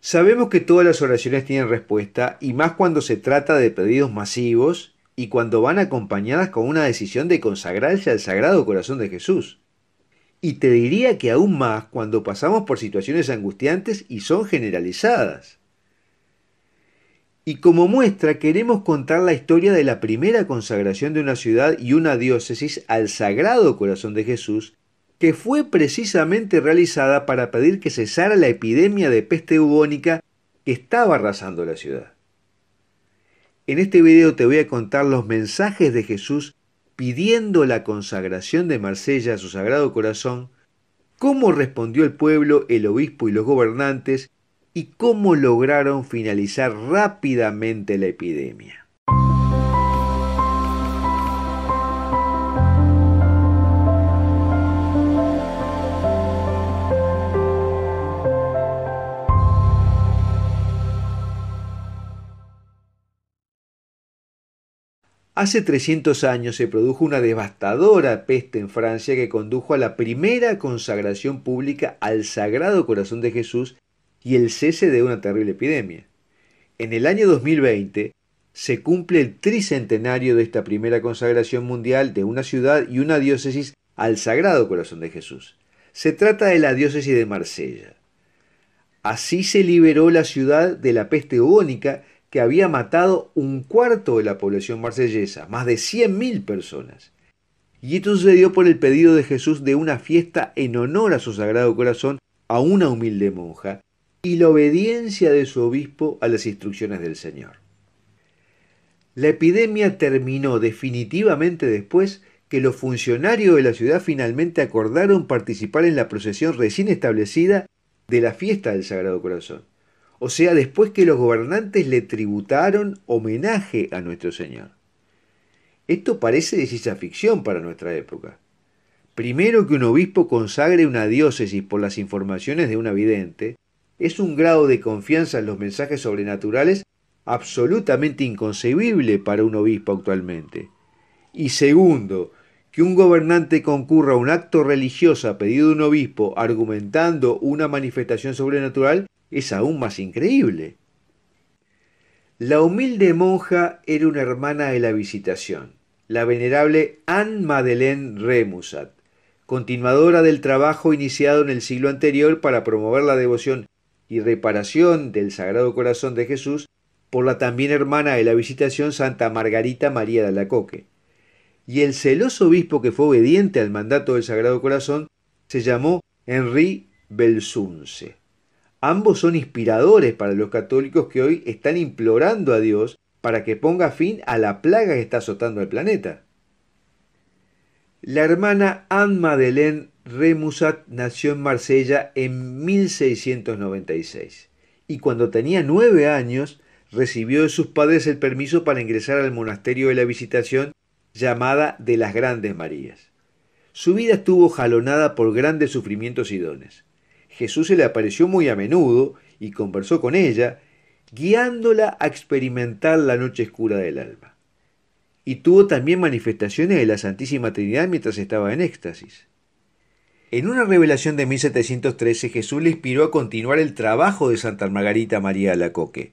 Sabemos que todas las oraciones tienen respuesta y más cuando se trata de pedidos masivos y cuando van acompañadas con una decisión de consagrarse al Sagrado Corazón de Jesús. Y te diría que aún más cuando pasamos por situaciones angustiantes y son generalizadas. Y como muestra queremos contar la historia de la primera consagración de una ciudad y una diócesis al Sagrado Corazón de Jesús que fue precisamente realizada para pedir que cesara la epidemia de peste bubónica que estaba arrasando la ciudad. En este video te voy a contar los mensajes de Jesús pidiendo la consagración de Marsella a su Sagrado Corazón, cómo respondió el pueblo, el obispo y los gobernantes, y cómo lograron finalizar rápidamente la epidemia. Hace 300 años se produjo una devastadora peste en Francia que condujo a la primera consagración pública al Sagrado Corazón de Jesús y el cese de una terrible epidemia. En el año 2020 se cumple el tricentenario de esta primera consagración mundial de una ciudad y una diócesis al Sagrado Corazón de Jesús. Se trata de la diócesis de Marsella. Así se liberó la ciudad de la peste bubónica que había matado un cuarto de la población marsellesa, más de 100.000 personas. Y esto sucedió por el pedido de Jesús de una fiesta en honor a su Sagrado Corazón a una humilde monja y la obediencia de su obispo a las instrucciones del Señor. La epidemia terminó definitivamente después que los funcionarios de la ciudad finalmente acordaron participar en la procesión recién establecida de la fiesta del Sagrado Corazón o sea, después que los gobernantes le tributaron homenaje a nuestro Señor. Esto parece de ciencia ficción para nuestra época. Primero que un obispo consagre una diócesis por las informaciones de un vidente, es un grado de confianza en los mensajes sobrenaturales absolutamente inconcebible para un obispo actualmente. Y segundo, que un gobernante concurra a un acto religioso a pedido de un obispo argumentando una manifestación sobrenatural es aún más increíble. La humilde monja era una hermana de la visitación, la venerable Anne Madeleine Remusat, continuadora del trabajo iniciado en el siglo anterior para promover la devoción y reparación del Sagrado Corazón de Jesús por la también hermana de la visitación Santa Margarita María de Alacoque y el celoso obispo que fue obediente al mandato del Sagrado Corazón se llamó Henri Belsunce. Ambos son inspiradores para los católicos que hoy están implorando a Dios para que ponga fin a la plaga que está azotando el planeta. La hermana Anne Madeleine Remusat nació en Marsella en 1696 y cuando tenía nueve años recibió de sus padres el permiso para ingresar al monasterio de la Visitación llamada de las grandes Marías. Su vida estuvo jalonada por grandes sufrimientos y dones. Jesús se le apareció muy a menudo y conversó con ella, guiándola a experimentar la noche oscura del alma. Y tuvo también manifestaciones de la Santísima Trinidad mientras estaba en éxtasis. En una revelación de 1713 Jesús le inspiró a continuar el trabajo de Santa Margarita María Coque,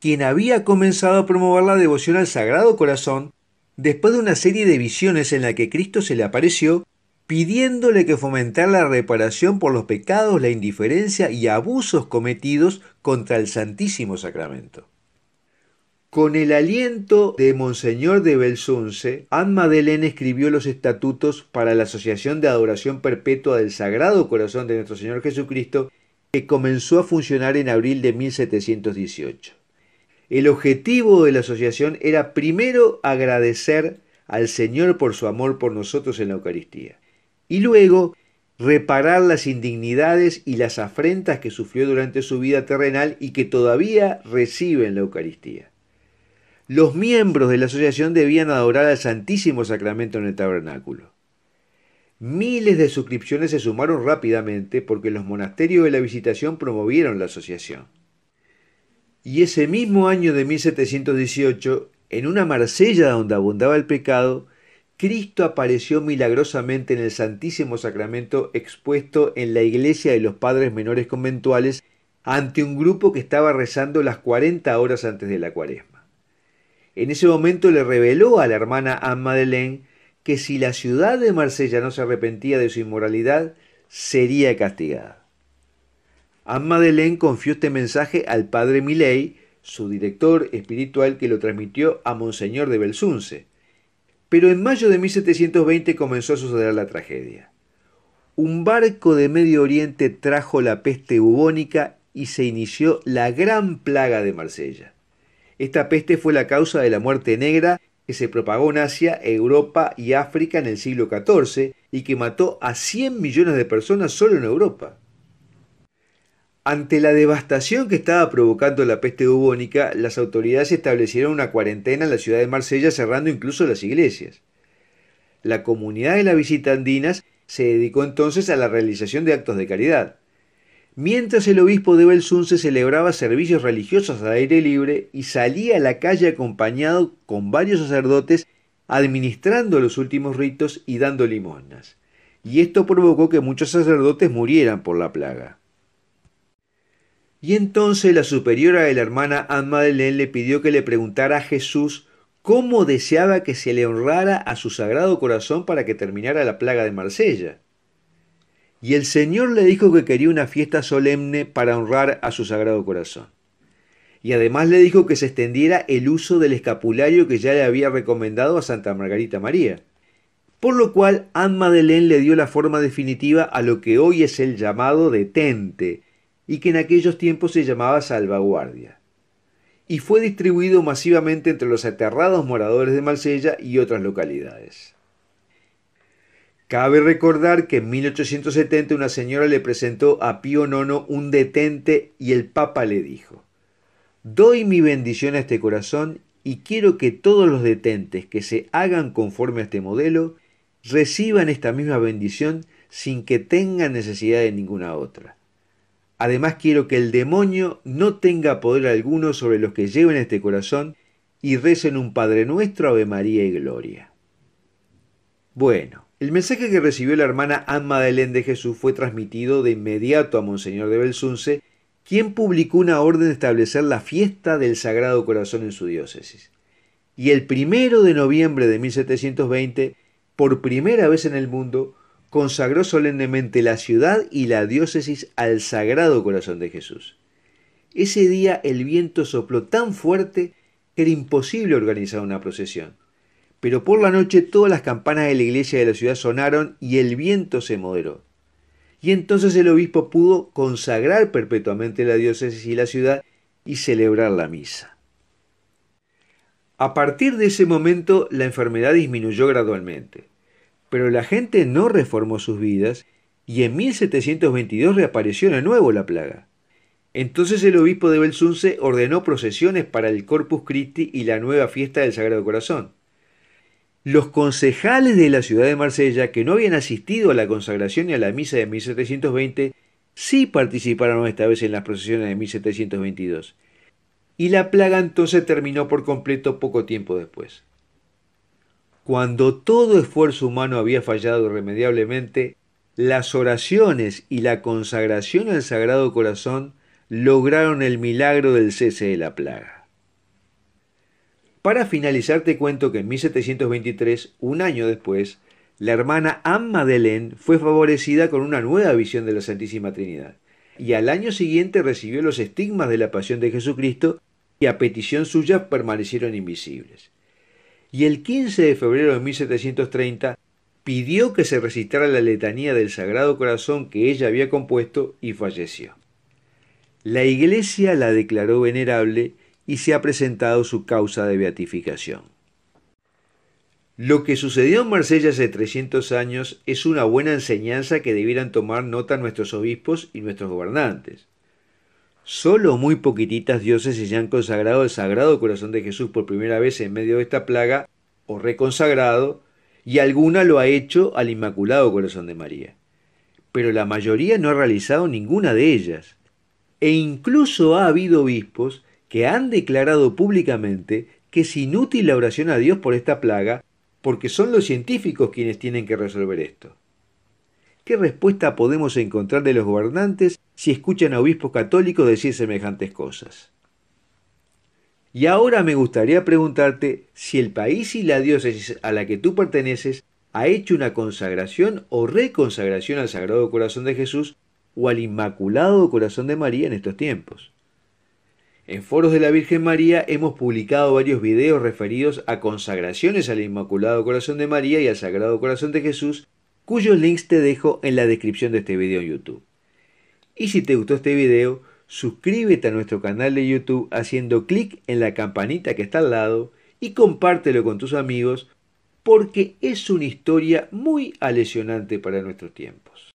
quien había comenzado a promover la devoción al Sagrado Corazón después de una serie de visiones en la que Cristo se le apareció pidiéndole que fomentar la reparación por los pecados, la indiferencia y abusos cometidos contra el Santísimo Sacramento. Con el aliento de Monseñor de Belsunce, Anne Madeleine escribió los estatutos para la Asociación de Adoración Perpetua del Sagrado Corazón de Nuestro Señor Jesucristo, que comenzó a funcionar en abril de 1718. El objetivo de la asociación era primero agradecer al Señor por su amor por nosotros en la Eucaristía y luego reparar las indignidades y las afrentas que sufrió durante su vida terrenal y que todavía recibe en la Eucaristía. Los miembros de la asociación debían adorar al Santísimo Sacramento en el tabernáculo. Miles de suscripciones se sumaron rápidamente porque los monasterios de la visitación promovieron la asociación. Y ese mismo año de 1718, en una Marsella donde abundaba el pecado, Cristo apareció milagrosamente en el Santísimo Sacramento expuesto en la iglesia de los padres menores conventuales ante un grupo que estaba rezando las 40 horas antes de la cuaresma. En ese momento le reveló a la hermana Anne Madeleine que si la ciudad de Marsella no se arrepentía de su inmoralidad, sería castigada. Anne Madeleine confió este mensaje al padre Milley, su director espiritual que lo transmitió a Monseñor de Belsunce. Pero en mayo de 1720 comenzó a suceder la tragedia. Un barco de Medio Oriente trajo la peste bubónica y se inició la gran plaga de Marsella. Esta peste fue la causa de la muerte negra que se propagó en Asia, Europa y África en el siglo XIV y que mató a 100 millones de personas solo en Europa. Ante la devastación que estaba provocando la peste bubónica, las autoridades establecieron una cuarentena en la ciudad de Marsella, cerrando incluso las iglesias. La comunidad de las visitandinas se dedicó entonces a la realización de actos de caridad. Mientras el obispo de se celebraba servicios religiosos al aire libre y salía a la calle acompañado con varios sacerdotes administrando los últimos ritos y dando limosnas. Y esto provocó que muchos sacerdotes murieran por la plaga. Y entonces la superiora de la hermana Anne Madeleine le pidió que le preguntara a Jesús cómo deseaba que se le honrara a su sagrado corazón para que terminara la plaga de Marsella. Y el Señor le dijo que quería una fiesta solemne para honrar a su sagrado corazón. Y además le dijo que se extendiera el uso del escapulario que ya le había recomendado a Santa Margarita María. Por lo cual, Anne Madeleine le dio la forma definitiva a lo que hoy es el llamado detente, y que en aquellos tiempos se llamaba Salvaguardia, y fue distribuido masivamente entre los aterrados moradores de Marsella y otras localidades. Cabe recordar que en 1870 una señora le presentó a Pío IX un detente y el Papa le dijo, Doy mi bendición a este corazón y quiero que todos los detentes que se hagan conforme a este modelo reciban esta misma bendición sin que tengan necesidad de ninguna otra. Además quiero que el demonio no tenga poder alguno sobre los que lleven este corazón y recen un Padre Nuestro, Ave María y Gloria. Bueno, el mensaje que recibió la hermana de Madeleine de Jesús fue transmitido de inmediato a Monseñor de Belsunce, quien publicó una orden de establecer la fiesta del Sagrado Corazón en su diócesis. Y el primero de noviembre de 1720, por primera vez en el mundo, consagró solemnemente la ciudad y la diócesis al Sagrado Corazón de Jesús. Ese día el viento sopló tan fuerte que era imposible organizar una procesión. Pero por la noche todas las campanas de la iglesia de la ciudad sonaron y el viento se moderó. Y entonces el obispo pudo consagrar perpetuamente la diócesis y la ciudad y celebrar la misa. A partir de ese momento la enfermedad disminuyó gradualmente pero la gente no reformó sus vidas y en 1722 reapareció de nuevo la plaga. Entonces el obispo de Belsunce ordenó procesiones para el Corpus Christi y la nueva fiesta del Sagrado Corazón. Los concejales de la ciudad de Marsella, que no habían asistido a la consagración y a la misa de 1720, sí participaron esta vez en las procesiones de 1722. Y la plaga entonces terminó por completo poco tiempo después. Cuando todo esfuerzo humano había fallado irremediablemente, las oraciones y la consagración al Sagrado Corazón lograron el milagro del cese de la plaga. Para finalizar te cuento que en 1723, un año después, la hermana Anne Madeleine fue favorecida con una nueva visión de la Santísima Trinidad y al año siguiente recibió los estigmas de la pasión de Jesucristo y a petición suya permanecieron invisibles y el 15 de febrero de 1730 pidió que se recitara la letanía del Sagrado Corazón que ella había compuesto y falleció. La Iglesia la declaró venerable y se ha presentado su causa de beatificación. Lo que sucedió en Marsella hace 300 años es una buena enseñanza que debieran tomar nota nuestros obispos y nuestros gobernantes. Solo muy poquititas diócesis se han consagrado el Sagrado Corazón de Jesús por primera vez en medio de esta plaga o reconsagrado, y alguna lo ha hecho al Inmaculado Corazón de María. Pero la mayoría no ha realizado ninguna de ellas. E incluso ha habido obispos que han declarado públicamente que es inútil la oración a Dios por esta plaga, porque son los científicos quienes tienen que resolver esto. ¿Qué respuesta podemos encontrar de los gobernantes si escuchan a obispos católicos decir semejantes cosas. Y ahora me gustaría preguntarte si el país y la diócesis a la que tú perteneces ha hecho una consagración o reconsagración al Sagrado Corazón de Jesús o al Inmaculado Corazón de María en estos tiempos. En foros de la Virgen María hemos publicado varios videos referidos a consagraciones al Inmaculado Corazón de María y al Sagrado Corazón de Jesús, cuyos links te dejo en la descripción de este video en YouTube. Y si te gustó este video, suscríbete a nuestro canal de YouTube haciendo clic en la campanita que está al lado y compártelo con tus amigos porque es una historia muy alesionante para nuestros tiempos.